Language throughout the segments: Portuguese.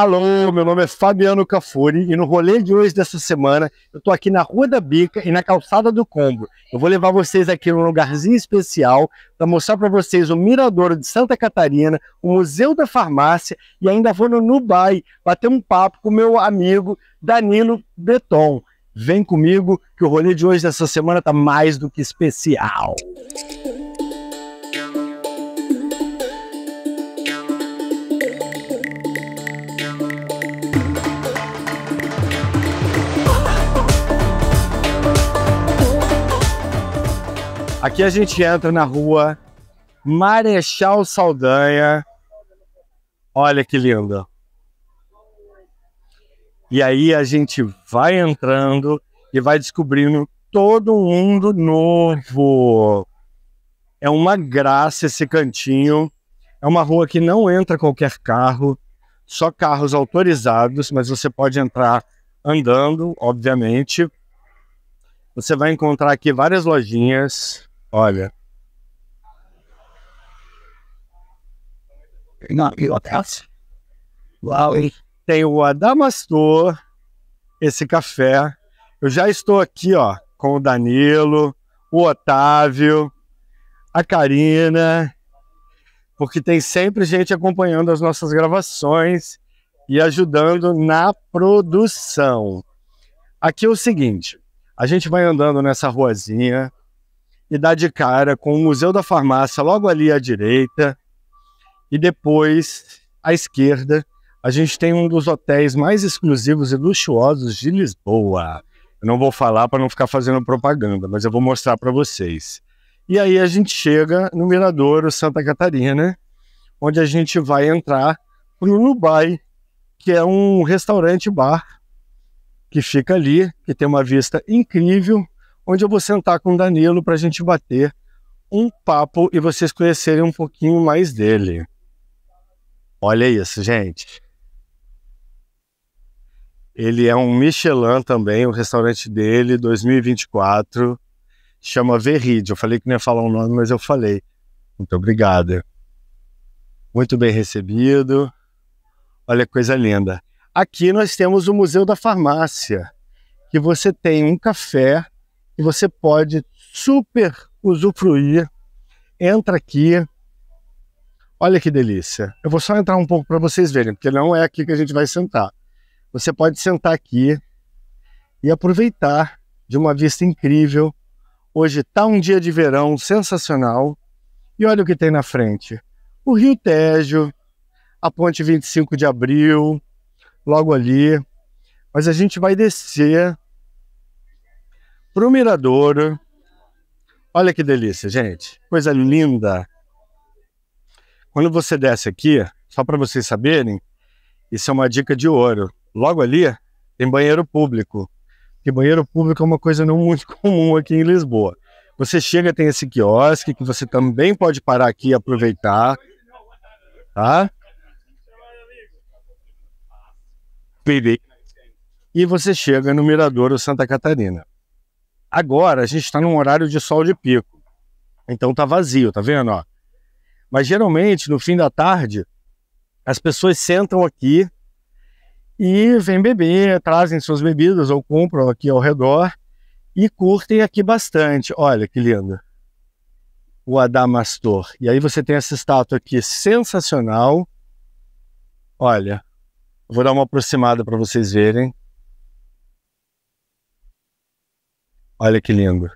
Alô, meu nome é Fabiano Cafuri e no rolê de hoje dessa semana eu tô aqui na Rua da Bica e na Calçada do Combo. Eu vou levar vocês aqui num lugarzinho especial para mostrar para vocês o Miradouro de Santa Catarina, o Museu da Farmácia e ainda vou no Nubai bater um papo com meu amigo Danilo Beton. Vem comigo que o rolê de hoje dessa semana tá mais do que especial. Música Aqui a gente entra na rua Marechal Saldanha. Olha que linda. E aí a gente vai entrando e vai descobrindo todo mundo novo. É uma graça esse cantinho. É uma rua que não entra qualquer carro, só carros autorizados, mas você pode entrar andando, obviamente. Você vai encontrar aqui várias lojinhas. Olha, Não, Uau, Tem o Adamastor, esse café. Eu já estou aqui, ó, com o Danilo, o Otávio, a Karina, porque tem sempre gente acompanhando as nossas gravações e ajudando na produção. Aqui é o seguinte, a gente vai andando nessa ruazinha, e dá de cara com o Museu da Farmácia logo ali à direita e depois à esquerda a gente tem um dos hotéis mais exclusivos e luxuosos de Lisboa. Eu não vou falar para não ficar fazendo propaganda, mas eu vou mostrar para vocês. E aí a gente chega no Miradouro Santa Catarina, onde a gente vai entrar para o Lubai, que é um restaurante bar que fica ali, que tem uma vista incrível onde eu vou sentar com o Danilo para a gente bater um papo e vocês conhecerem um pouquinho mais dele. Olha isso, gente. Ele é um Michelin também, o restaurante dele, 2024, chama Verride. Eu falei que não ia falar o um nome, mas eu falei. Muito obrigado. Muito bem recebido. Olha que coisa linda. Aqui nós temos o Museu da Farmácia, que você tem um café e você pode super usufruir. Entra aqui. Olha que delícia. Eu vou só entrar um pouco para vocês verem, porque não é aqui que a gente vai sentar. Você pode sentar aqui e aproveitar de uma vista incrível. Hoje está um dia de verão sensacional. E olha o que tem na frente: o Rio Tejo, a Ponte 25 de Abril, logo ali. Mas a gente vai descer para o miradouro. Olha que delícia, gente. Coisa linda. Quando você desce aqui, só para vocês saberem, isso é uma dica de ouro. Logo ali tem banheiro público. E banheiro público é uma coisa não muito comum aqui em Lisboa. Você chega, tem esse quiosque que você também pode parar aqui e aproveitar. Tá? E você chega no Miradouro Santa Catarina. Agora a gente está num horário de sol de pico. Então tá vazio, tá vendo? Ó? Mas geralmente no fim da tarde as pessoas sentam aqui e vêm beber, trazem suas bebidas ou compram aqui ao redor e curtem aqui bastante. Olha que lindo. O Adamastor. E aí você tem essa estátua aqui sensacional. Olha, vou dar uma aproximada para vocês verem. Olha que lindo.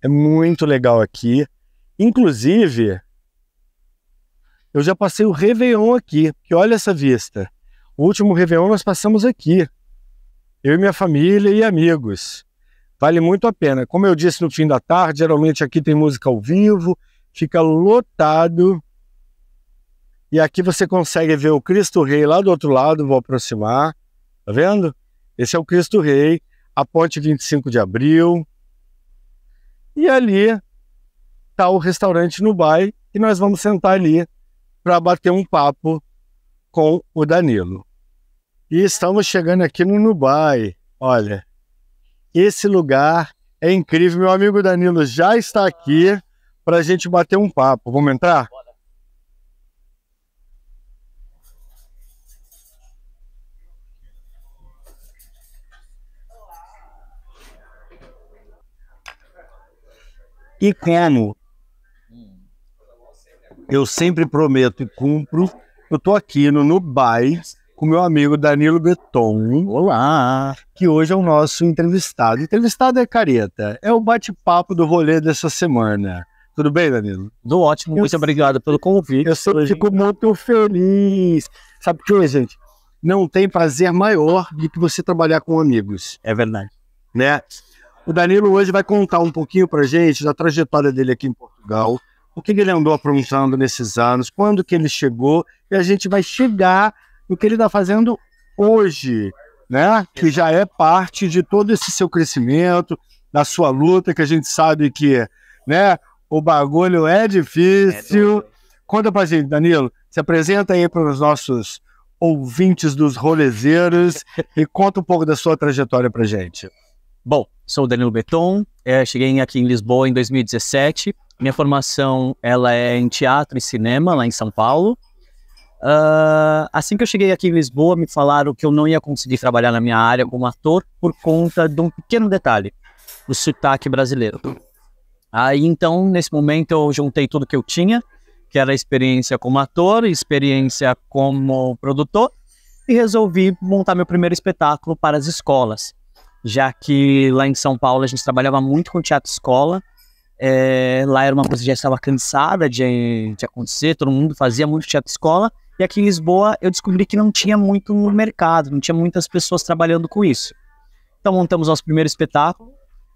É muito legal aqui. Inclusive, eu já passei o Réveillon aqui, que olha essa vista. O último Réveillon nós passamos aqui. Eu e minha família e amigos. Vale muito a pena. Como eu disse no fim da tarde, geralmente aqui tem música ao vivo, fica lotado. E aqui você consegue ver o Cristo Rei lá do outro lado, vou aproximar. Tá vendo? Esse é o Cristo Rei, a Ponte 25 de Abril. E ali está o restaurante Nubai e nós vamos sentar ali para bater um papo com o Danilo. E estamos chegando aqui no Nubai. Olha, esse lugar é incrível. Meu amigo Danilo já está aqui para a gente bater um papo. Vamos entrar? Bora. E como eu sempre prometo e cumpro, eu tô aqui no Nubai com meu amigo Danilo Beton. Olá! Que hoje é o nosso entrevistado. Entrevistado é careta, é o bate-papo do rolê dessa semana. Tudo bem, Danilo? Tudo ótimo, muito eu, obrigado pelo convite. Eu fico muito feliz. Sabe o que gente? Não tem prazer maior do que você trabalhar com amigos. É verdade. Né? O Danilo hoje vai contar um pouquinho para gente da trajetória dele aqui em Portugal, o que ele andou aprontando nesses anos, quando que ele chegou, e a gente vai chegar no que ele está fazendo hoje, né? Que já é parte de todo esse seu crescimento, da sua luta, que a gente sabe que, né? O bagulho é difícil. É Conta para gente, Danilo. Se apresenta aí para os nossos ouvintes dos rolezeiros e conta um pouco da sua trajetória para gente. Bom, sou o Danilo Beton, é, cheguei aqui em Lisboa em 2017. Minha formação ela é em teatro e cinema lá em São Paulo. Uh, assim que eu cheguei aqui em Lisboa, me falaram que eu não ia conseguir trabalhar na minha área como ator por conta de um pequeno detalhe, o sotaque brasileiro. Aí então, nesse momento, eu juntei tudo que eu tinha, que era experiência como ator, experiência como produtor, e resolvi montar meu primeiro espetáculo para as escolas já que lá em São Paulo a gente trabalhava muito com teatro escola. É, lá era uma coisa que já estava cansada de, de acontecer, todo mundo fazia muito teatro escola. E aqui em Lisboa eu descobri que não tinha muito mercado, não tinha muitas pessoas trabalhando com isso. Então montamos nosso primeiro espetáculo.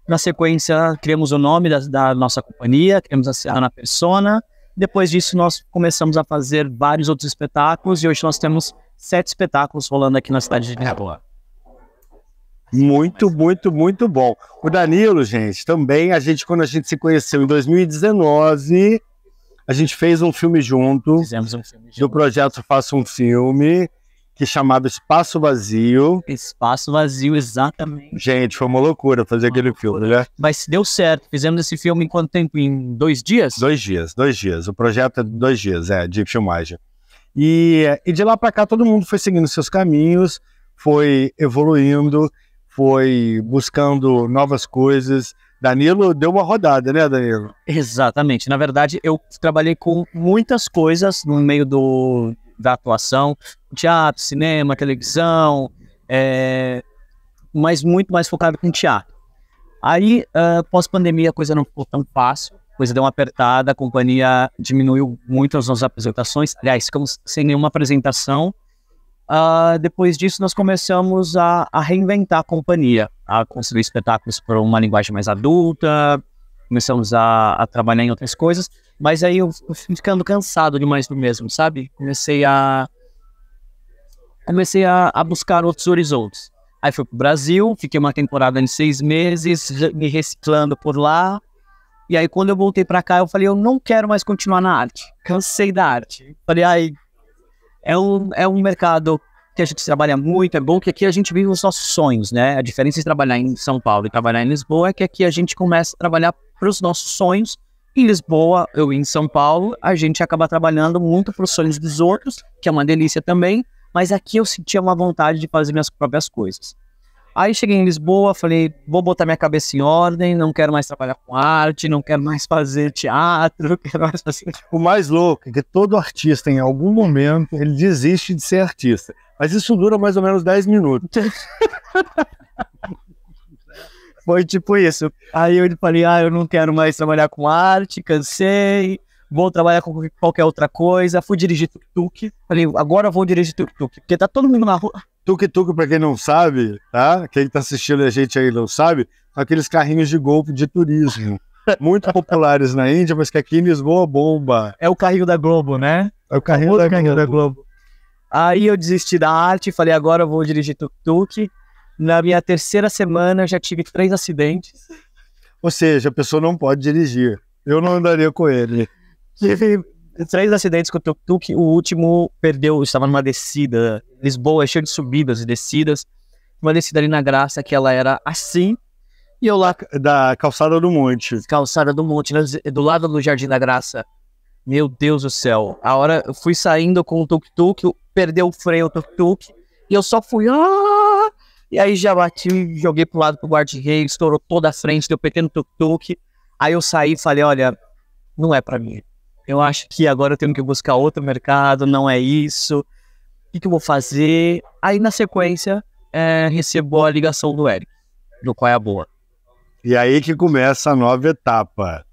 Na sequência, criamos o nome da, da nossa companhia, criamos a, na persona. Depois disso, nós começamos a fazer vários outros espetáculos e hoje nós temos sete espetáculos rolando aqui na cidade de é Lisboa. Muito, muito, muito bom. O Danilo, gente, também a gente, quando a gente se conheceu em 2019, a gente fez um filme junto. Fizemos um filme junto. Do projeto Faça um Filme, que é chamado Espaço Vazio. Espaço Vazio, exatamente. Gente, foi uma loucura fazer uma aquele loucura. filme, né? Mas deu certo. Fizemos esse filme em quanto tempo? Em dois dias? Dois dias, dois dias. O projeto é dois dias, é, de filmagem. E, e de lá para cá, todo mundo foi seguindo seus caminhos, foi evoluindo foi buscando novas coisas. Danilo deu uma rodada, né, Danilo? Exatamente. Na verdade, eu trabalhei com muitas coisas no meio do, da atuação: teatro, cinema, televisão, é... mas muito mais focado com teatro. Aí, uh, pós-pandemia, a coisa não ficou tão fácil, a coisa deu uma apertada, a companhia diminuiu muito as nossas apresentações. Aliás, ficamos sem nenhuma apresentação Uh, depois disso, nós começamos a, a, reinventar a companhia, a construir espetáculos para uma linguagem mais adulta, começamos a, a, trabalhar em outras coisas, mas aí eu fui ficando cansado demais do mesmo, sabe? Comecei a comecei a, a buscar outros horizontes. Aí fui para o Brasil, fiquei uma temporada de seis meses, me reciclando por lá. E aí quando eu voltei para cá, eu falei, eu não quero mais continuar na arte, cansei da arte. Falei, ai, é um, é um mercado que a gente trabalha muito, é bom que aqui a gente vive os nossos sonhos, né? A diferença de trabalhar em São Paulo e trabalhar em Lisboa é que aqui a gente começa a trabalhar para os nossos sonhos. Em Lisboa ou em São Paulo, a gente acaba trabalhando muito para os sonhos dos outros, que é uma delícia também, mas aqui eu sentia uma vontade de fazer minhas próprias coisas. Aí cheguei em Lisboa, falei, vou botar minha cabeça em ordem, não quero mais trabalhar com arte, não quero mais fazer teatro, quero mais fazer... O mais louco é que todo artista, em algum momento, ele desiste de ser artista. Mas isso dura mais ou menos 10 minutos. Foi tipo isso. Aí eu falei, ah, eu não quero mais trabalhar com arte, cansei vou trabalhar com qualquer outra coisa. Fui dirigir tuk-tuk. Falei, agora eu vou dirigir tuk-tuk, porque tá todo mundo na rua. Tuk-tuk, pra quem não sabe, tá? Quem tá assistindo a gente aí não sabe, são aqueles carrinhos de golpe de turismo. muito populares na Índia, mas que aqui em Lisboa bomba. É o carrinho da Globo, né? É o carrinho, da, carrinho Globo. da, Globo. Aí eu desisti da arte, falei, agora eu vou dirigir tuk-tuk. Na minha terceira semana já tive três acidentes. Ou seja, a pessoa não pode dirigir. Eu não andaria com ele. Tive três acidentes com o tuk-tuk. O último perdeu, estava numa descida. Lisboa é cheio de subidas e descidas. Uma descida ali na Graça que ela era assim. E eu lá. Da calçada do Monte. Calçada do Monte, do lado do Jardim da Graça. Meu Deus do céu. A hora eu fui saindo com o tuk-tuk, perdeu o freio o tuk-tuk. E eu só fui. Ah! E aí já bati, joguei pro lado pro guarda-rei, estourou toda a frente, deu PT no tuk-tuk. Aí eu saí e falei: olha, não é para mim eu acho que agora eu tenho que buscar outro mercado, não é isso. O que, que eu vou fazer? Aí, na sequência, é, recebo a ligação do Eric, do Qual é a Boa. E aí que começa a nova etapa.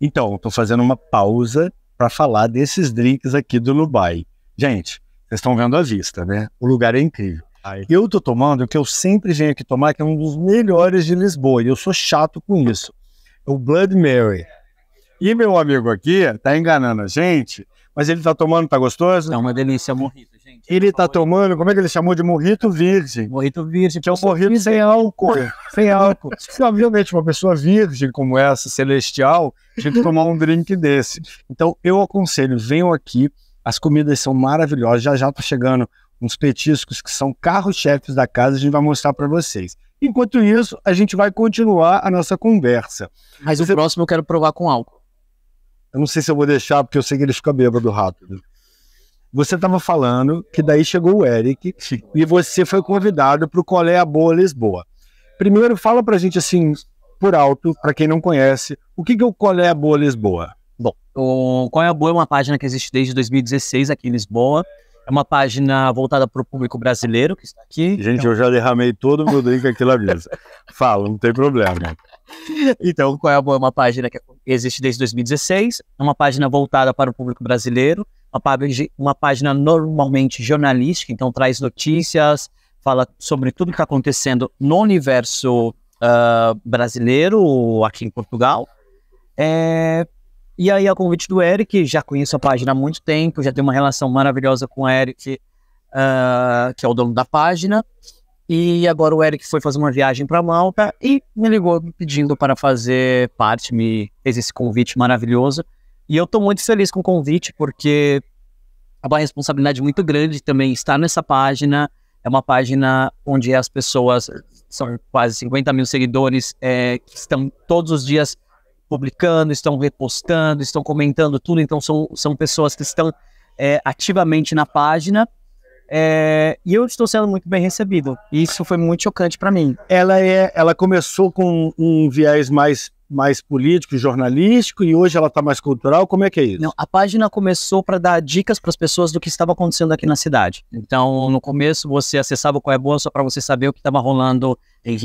Então, estou fazendo uma pausa para falar desses drinks aqui do Lubai. Gente, vocês estão vendo a vista, né? O lugar é incrível. Eu tô tomando o que eu sempre venho aqui tomar, que é um dos melhores de Lisboa, e eu sou chato com isso. É o Blood Mary. E meu amigo aqui tá enganando a gente, mas ele tá tomando, tá gostoso? É uma delícia, morrito, gente. Ele tá favorito. tomando, como é que ele chamou de morrito virgem? Morrito virgem. Que é um morrito sem álcool. sem álcool. Obviamente, uma pessoa virgem como essa, celestial, tinha que tomar um drink desse. Então, eu aconselho, venham aqui, as comidas são maravilhosas, já já tá chegando uns petiscos que são carro-chefes da casa, a gente vai mostrar para vocês. Enquanto isso, a gente vai continuar a nossa conversa. Mas Você... o próximo eu quero provar com álcool. Eu não sei se eu vou deixar, porque eu sei que ele fica bêbado rápido. Você estava falando que daí chegou o Eric e você foi convidado para o Qual é a Boa Lisboa. Primeiro, fala para a gente assim, por alto, para quem não conhece, o que, que é o Qual é a Boa Lisboa? Bom, o Qual é a Boa é uma página que existe desde 2016 aqui em Lisboa. É uma página voltada para o público brasileiro que está aqui. Gente, então... eu já derramei todo o meu drink aqui na mesa. Fala, não tem problema. Então, qual é a uma página que existe desde 2016? É uma página voltada para o público brasileiro, uma página, uma página normalmente jornalística, então traz notícias, fala sobre tudo que está acontecendo no universo uh, brasileiro, aqui em Portugal. É, e aí, a convite do Eric, já conheço a página há muito tempo, já tenho uma relação maravilhosa com o Eric, uh, que é o dono da página. E agora o Eric foi fazer uma viagem para Malta e me ligou pedindo para fazer parte, me fez esse convite maravilhoso. E eu estou muito feliz com o convite, porque é uma responsabilidade muito grande também estar nessa página. É uma página onde as pessoas, são quase 50 mil seguidores, é, que estão todos os dias publicando, estão repostando, estão comentando tudo. Então, são, são pessoas que estão é, ativamente na página. É, e eu estou sendo muito bem recebido. Isso foi muito chocante para mim. Ela, é, ela começou com um viés mais mais político, jornalístico e hoje ela está mais cultural. Como é que é isso? Não, a página começou para dar dicas para as pessoas do que estava acontecendo aqui na cidade. Então, no começo você acessava o Qual é Boa só para você saber o que estava rolando em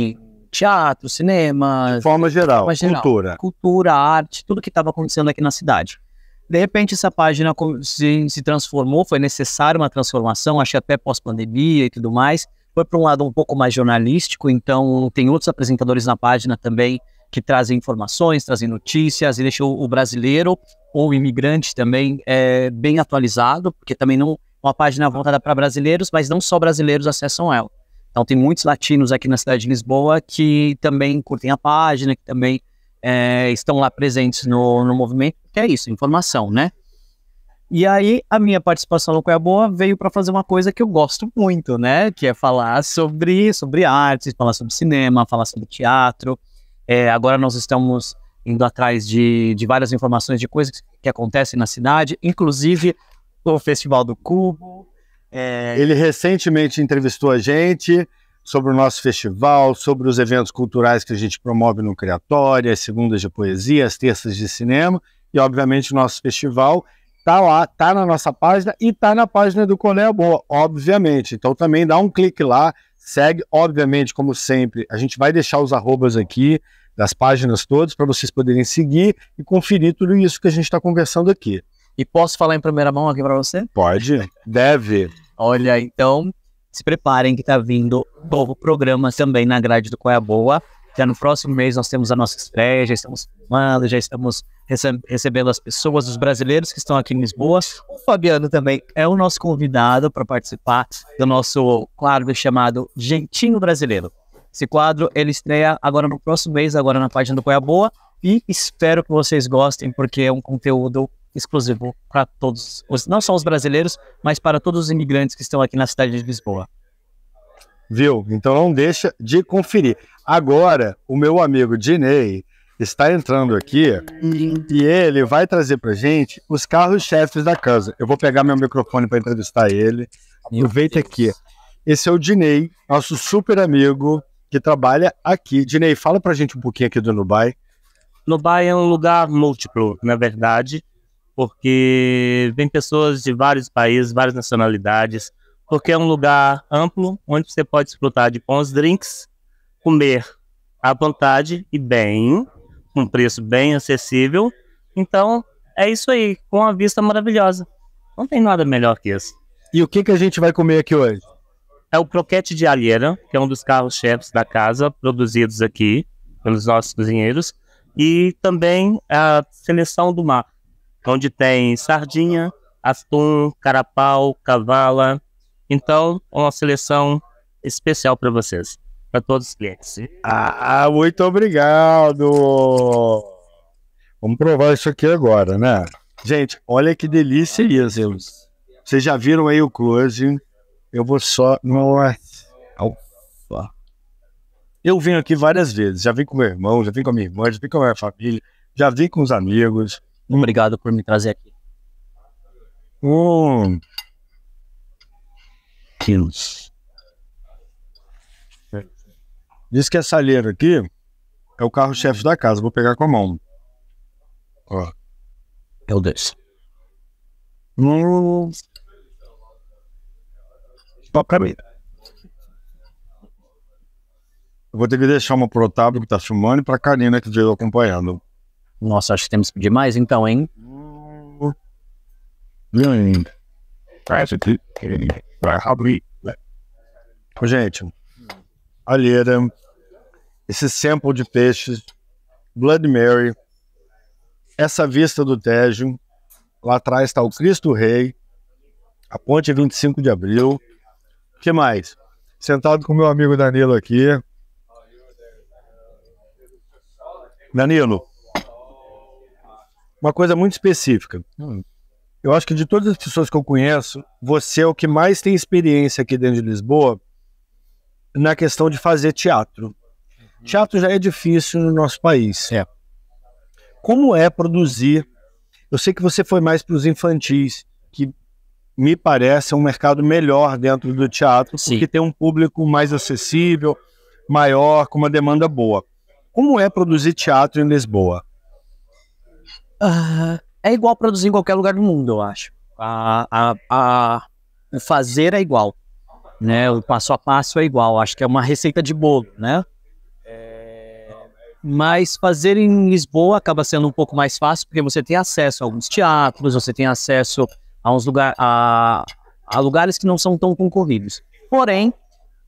teatro, cinema. De forma geral, de forma geral cultura. Cultura, arte, tudo que estava acontecendo aqui na cidade. De repente, essa página se, se transformou, foi necessária uma transformação, acho que até pós-pandemia e tudo mais. Foi para um lado um pouco mais jornalístico, então tem outros apresentadores na página também que trazem informações, trazem notícias e deixou o brasileiro ou o imigrante também é, bem atualizado, porque também não uma página voltada para brasileiros, mas não só brasileiros acessam ela. Então tem muitos latinos aqui na cidade de Lisboa que também curtem a página, que também é, estão lá presentes no, no movimento, que é isso, informação, né? E aí a minha participação no Coia Boa veio para fazer uma coisa que eu gosto muito, né? Que é falar sobre, sobre artes, falar sobre cinema, falar sobre teatro. É, agora nós estamos indo atrás de, de várias informações de coisas que acontecem na cidade, inclusive o Festival do Cubo, é... Ele recentemente entrevistou a gente sobre o nosso festival, sobre os eventos culturais que a gente promove no Criatório, as segundas de poesia, as terças de cinema e, obviamente, o nosso festival está lá, está na nossa página e está na página do Coléia Boa, obviamente. Então também dá um clique lá, segue, obviamente, como sempre. A gente vai deixar os arrobas aqui das páginas todas para vocês poderem seguir e conferir tudo isso que a gente está conversando aqui. E posso falar em primeira mão aqui para você? Pode, deve. Olha, então se preparem que está vindo um novo programa também na grade do Coia Boa. Já no próximo mês nós temos a nossa estreia, já estamos filmando, já estamos rece recebendo as pessoas, os brasileiros que estão aqui em Lisboa. O Fabiano também é o nosso convidado para participar do nosso quadro chamado Gentinho Brasileiro. Esse quadro ele estreia agora no próximo mês, agora na página do Coia Boa. E espero que vocês gostem, porque é um conteúdo exclusivo para todos, os, não só os brasileiros, mas para todos os imigrantes que estão aqui na cidade de Lisboa. Viu? Então não deixa de conferir. Agora, o meu amigo Dinei está entrando aqui e ele vai trazer para gente os carros-chefes da casa. Eu vou pegar meu microfone para entrevistar ele. Aproveita aqui. Esse é o Dinei, nosso super amigo que trabalha aqui. Dinei, fala para gente um pouquinho aqui do Nubai. Nubai é um lugar múltiplo, na verdade porque vem pessoas de vários países, várias nacionalidades, porque é um lugar amplo onde você pode desfrutar de bons drinks, comer à vontade e bem, com um preço bem acessível. Então, é isso aí, com uma vista maravilhosa. Não tem nada melhor que isso. E o que, que a gente vai comer aqui hoje? É o croquete de alheira, que é um dos carros-chefes da casa, produzidos aqui pelos nossos cozinheiros, e também a seleção do mar onde tem sardinha, atum, carapau, cavala. Então, uma seleção especial para vocês, para todos os clientes. Ah, muito obrigado! Vamos provar isso aqui agora, né? Gente, olha que delícia isso. Vocês já viram aí o close? Eu vou só. Nossa. Eu venho aqui várias vezes. Já vim com meu irmão, já vim com a minha irmã, já vim com a minha família, já vim com os amigos. Obrigado por me trazer aqui. Hum. Quilos. Diz que essa é alheira aqui é o carro-chefe da casa. Vou pegar com a mão. Ó. Meu Deus. Hum. Pra mim. vou ter que deixar uma pro Otávio que tá filmando e pra Karina que veio acompanhando. Nossa, acho que temos que pedir mais então, hein? Gente, alheira, esse sample de peixes, Blood Mary, essa vista do Tejo, lá atrás está o Cristo Rei, a ponte 25 é de abril, o que mais? Sentado com meu amigo Danilo aqui. Danilo, uma coisa muito específica. Hum. Eu acho que de todas as pessoas que eu conheço, você é o que mais tem experiência aqui dentro de Lisboa na questão de fazer teatro. Uhum. Teatro já é difícil no nosso país. É. Como é produzir? Eu sei que você foi mais para os infantis, que me parece um mercado melhor dentro do teatro, Sim. porque tem um público mais acessível, maior, com uma demanda boa. Como é produzir teatro em Lisboa? é igual produzir em qualquer lugar do mundo, eu acho. A, a, a, o fazer é igual, né? O passo a passo é igual. Acho que é uma receita de bolo, né? Mas fazer em Lisboa acaba sendo um pouco mais fácil porque você tem acesso a alguns teatros, você tem acesso a uns lugar, a, a lugares que não são tão concorridos. Porém,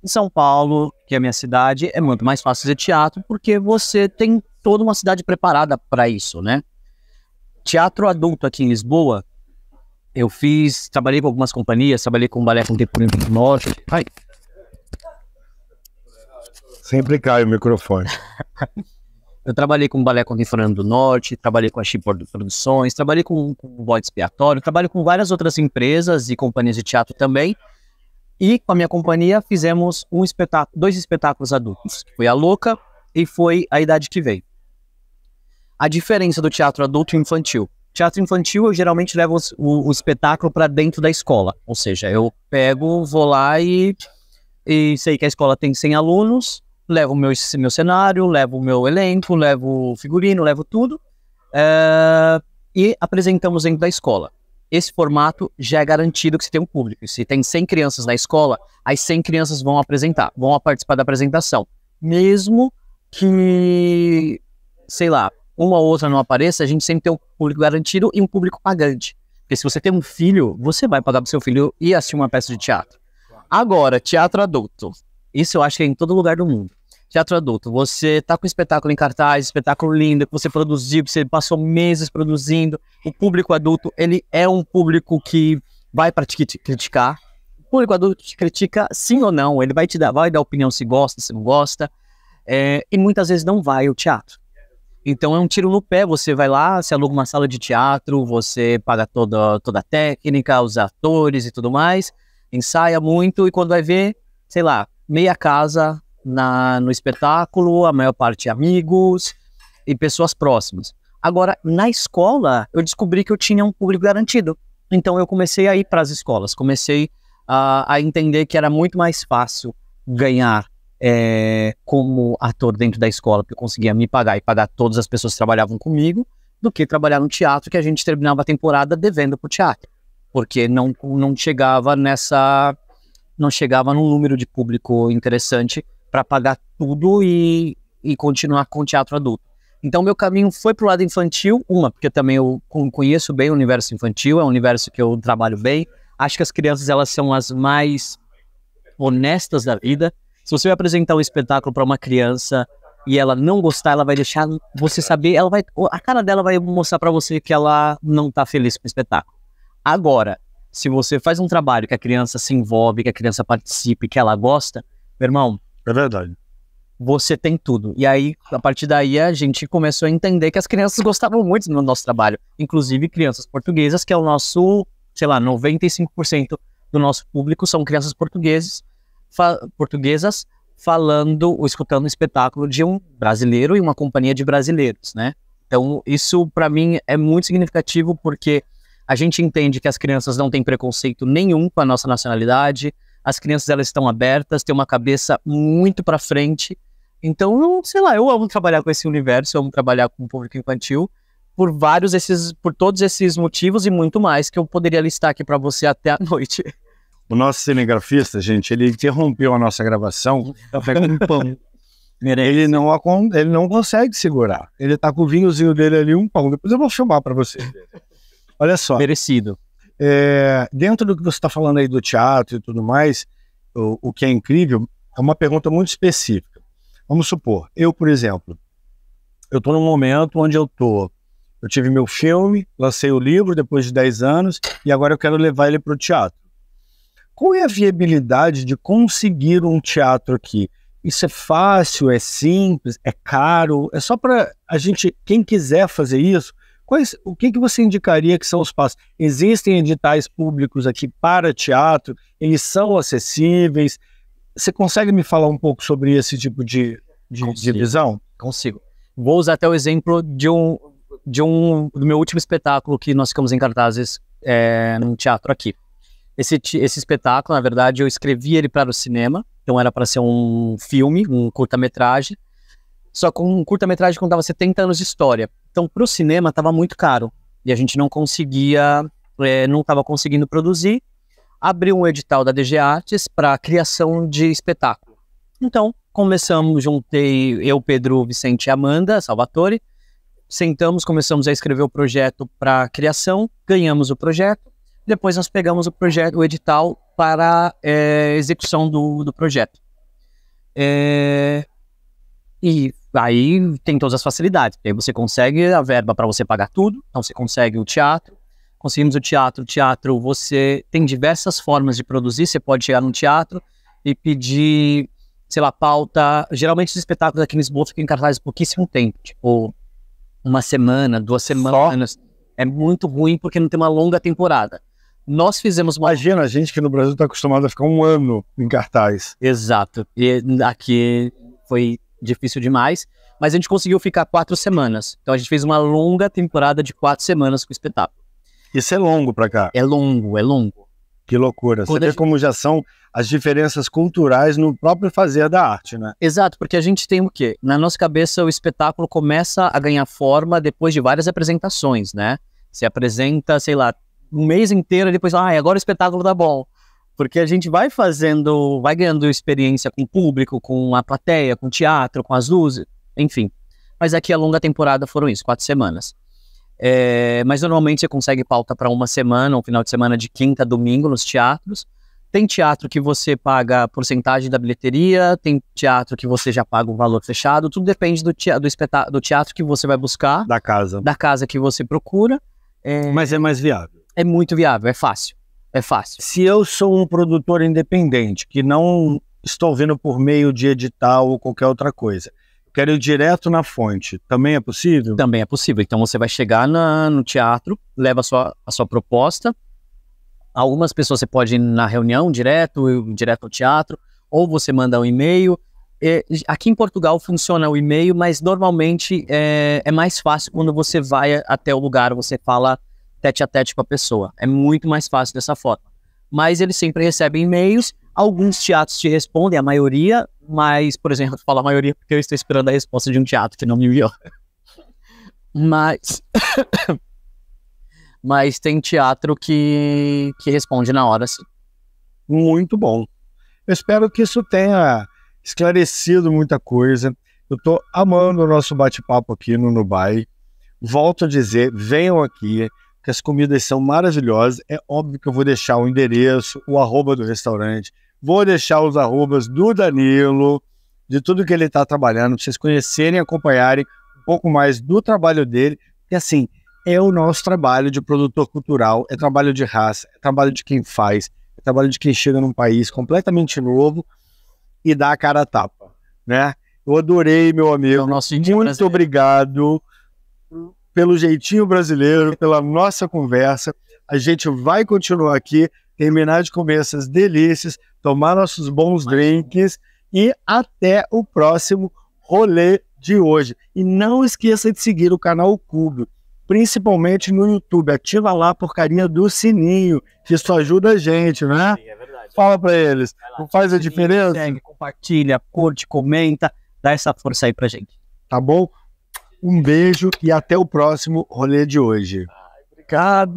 em São Paulo, que é a minha cidade, é muito mais fácil fazer teatro porque você tem toda uma cidade preparada para isso, né? teatro adulto aqui em Lisboa, eu fiz, trabalhei com algumas companhias, trabalhei com o Balé Contemporâneo do Norte. Ai. Sempre cai o microfone. eu trabalhei com o Balé Contemporâneo do Norte, trabalhei com a Chip Produções, trabalhei com, com o Bode Expiatório, trabalho com várias outras empresas e companhias de teatro também. E com a minha companhia fizemos um espetáculo, dois espetáculos adultos, foi a Louca e foi a Idade que Veio a diferença do teatro adulto e infantil. Teatro infantil, eu geralmente levo o, o espetáculo para dentro da escola. Ou seja, eu pego, vou lá e, e sei que a escola tem 100 alunos, levo meu, meu cenário, levo meu elenco, levo figurino, levo tudo. Eh, e apresentamos dentro da escola. Esse formato já é garantido que você tem um público. Se tem 100 crianças na escola, as 100 crianças vão apresentar, vão participar da apresentação. Mesmo que, sei lá, uma ou outra não apareça, a gente sempre tem um público garantido e um público pagante. Porque se você tem um filho, você vai pagar pro seu filho e assistir uma peça de teatro. Agora, teatro adulto. Isso eu acho que é em todo lugar do mundo. Teatro adulto, você tá com um espetáculo em cartaz, espetáculo lindo, que você produziu, que você passou meses produzindo. O público adulto, ele é um público que vai para te criticar. O público adulto te critica sim ou não, ele vai te dar, vai dar opinião se gosta, se não gosta. É, e muitas vezes não vai ao teatro. Então é um tiro no pé, você vai lá, se aluga uma sala de teatro, você paga toda, toda a técnica, os atores e tudo mais, ensaia muito e quando vai ver, sei lá, meia casa na, no espetáculo, a maior parte amigos e pessoas próximas. Agora, na escola, eu descobri que eu tinha um público garantido. Então eu comecei a ir para as escolas, comecei a, a entender que era muito mais fácil ganhar é, como ator dentro da escola, porque eu conseguia me pagar e pagar todas as pessoas que trabalhavam comigo, do que trabalhar no teatro, que a gente terminava a temporada devendo para o teatro, porque não, não chegava nessa. não chegava num número de público interessante para pagar tudo e, e continuar com o teatro adulto. Então, meu caminho foi para o lado infantil, uma, porque também eu conheço bem o universo infantil, é um universo que eu trabalho bem. Acho que as crianças elas são as mais honestas da vida, se você vai apresentar um espetáculo para uma criança e ela não gostar, ela vai deixar você saber, ela vai, a cara dela vai mostrar para você que ela não tá feliz com o espetáculo. Agora, se você faz um trabalho que a criança se envolve, que a criança participe, que ela gosta, meu irmão, é verdade. Você tem tudo. E aí, a partir daí, a gente começou a entender que as crianças gostavam muito do nosso trabalho, inclusive crianças portuguesas, que é o nosso, sei lá, 95% do nosso público são crianças portugueses fa portuguesas falando ou escutando o um espetáculo de um brasileiro e uma companhia de brasileiros, né? Então, isso para mim é muito significativo porque a gente entende que as crianças não têm preconceito nenhum com a nossa nacionalidade, as crianças elas estão abertas, têm uma cabeça muito para frente. Então, eu, sei lá, eu amo trabalhar com esse universo, eu amo trabalhar com o público infantil por vários esses, por todos esses motivos e muito mais que eu poderia listar aqui para você até a noite. O nosso cinegrafista, gente, ele interrompeu a nossa gravação com um pão. Ele não, ele não consegue segurar. Ele tá com o vinhozinho dele ali, um pão. Depois eu vou filmar para você. Olha só. Merecido. É, dentro do que você está falando aí do teatro e tudo mais, o, o que é incrível é uma pergunta muito específica. Vamos supor, eu, por exemplo, eu estou num momento onde eu tô. Eu tive meu filme, lancei o livro depois de 10 anos e agora eu quero levar ele para o teatro qual é a viabilidade de conseguir um teatro aqui? Isso é fácil, é simples, é caro? É só para a gente, quem quiser fazer isso, quais, o que, que você indicaria que são os passos? Existem editais públicos aqui para teatro? Eles são acessíveis? Você consegue me falar um pouco sobre esse tipo de, de, Consigo. de visão? Consigo. Vou usar até o exemplo de um, de um do meu último espetáculo que nós ficamos em cartazes é, num teatro aqui. Esse, esse espetáculo, na verdade, eu escrevi ele para o cinema, então era para ser um filme, um curta-metragem, só com um curta-metragem contava 70 anos de história. Então, para o cinema, estava muito caro e a gente não conseguia, é, não estava conseguindo produzir. Abriu um edital da DG Artes para criação de espetáculo. Então, começamos, juntei eu, Pedro, Vicente e Amanda Salvatore, sentamos, começamos a escrever o projeto para criação, ganhamos o projeto depois nós pegamos o projeto, o edital para é, execução do, do projeto. É, e aí tem todas as facilidades. Aí você consegue a verba para você pagar tudo, então você consegue o teatro. Conseguimos o teatro. O teatro, você tem diversas formas de produzir. Você pode chegar no teatro e pedir, sei lá, pauta. Geralmente os espetáculos aqui em Lisboa ficam em cartaz pouquíssimo tempo tipo uma semana, duas semanas. Só? É muito ruim porque não tem uma longa temporada. Nós fizemos uma. Imagina a gente que no Brasil está acostumado a ficar um ano em cartaz. Exato. E aqui foi difícil demais, mas a gente conseguiu ficar quatro semanas. Então a gente fez uma longa temporada de quatro semanas com o espetáculo. Isso é longo para cá. É longo, é longo. Que loucura. Quando Você vê gente... como já são as diferenças culturais no próprio fazer da arte, né? Exato, porque a gente tem o quê? Na nossa cabeça, o espetáculo começa a ganhar forma depois de várias apresentações, né? Você apresenta, sei lá, um mês inteiro e depois, ah, agora o espetáculo tá bom. Porque a gente vai fazendo, vai ganhando experiência com o público, com a plateia, com o teatro, com as luzes, enfim. Mas aqui a longa temporada foram isso, quatro semanas. É, mas normalmente você consegue pauta para uma semana, um final de semana de quinta, domingo nos teatros. Tem teatro que você paga porcentagem da bilheteria, tem teatro que você já paga um valor fechado, tudo depende do, do, do teatro que você vai buscar. Da casa. Da casa que você procura. É... Mas é mais viável é muito viável, é fácil. É fácil. Se eu sou um produtor independente que não estou vendo por meio de edital ou qualquer outra coisa, quero ir direto na fonte, também é possível? Também é possível. Então você vai chegar na, no teatro, leva a sua, a sua proposta. Algumas pessoas você pode ir na reunião direto, direto ao teatro, ou você manda um e-mail. É, aqui em Portugal funciona o e-mail, mas normalmente é, é, mais fácil quando você vai até o lugar, você fala tete a tete com a pessoa. É muito mais fácil dessa forma. Mas eles sempre recebem e-mails, alguns teatros te respondem, a maioria, mas, por exemplo, eu falo a maioria porque eu estou esperando a resposta de um teatro que não me enviou. Mas. mas tem teatro que, que responde na hora, Muito bom. Eu espero que isso tenha esclarecido muita coisa. Eu estou amando o nosso bate-papo aqui no Nubai. Volto a dizer, venham aqui que as comidas são maravilhosas. É óbvio que eu vou deixar o endereço, o arroba do restaurante, vou deixar os arrobas do Danilo, de tudo que ele está trabalhando, para vocês conhecerem, e acompanharem um pouco mais do trabalho dele. E assim, é o nosso trabalho de produtor cultural, é trabalho de raça, é trabalho de quem faz, é trabalho de quem chega num país completamente novo e dá a cara a tapa, né? Eu adorei, meu amigo. É Muito prazer. obrigado pelo jeitinho brasileiro, pela nossa conversa. A gente vai continuar aqui, terminar de comer essas delícias, tomar nossos bons drinks e até o próximo rolê de hoje. E não esqueça de seguir o canal Cubo, principalmente no YouTube. Ativa lá por carinha do sininho, que isso ajuda a gente, né? Sim, é verdade. Fala para eles. Lá, faz a diferença? Segue, compartilha, curte, comenta, dá essa força aí pra gente. Tá bom? Um beijo e até o próximo rolê de hoje. Obrigado.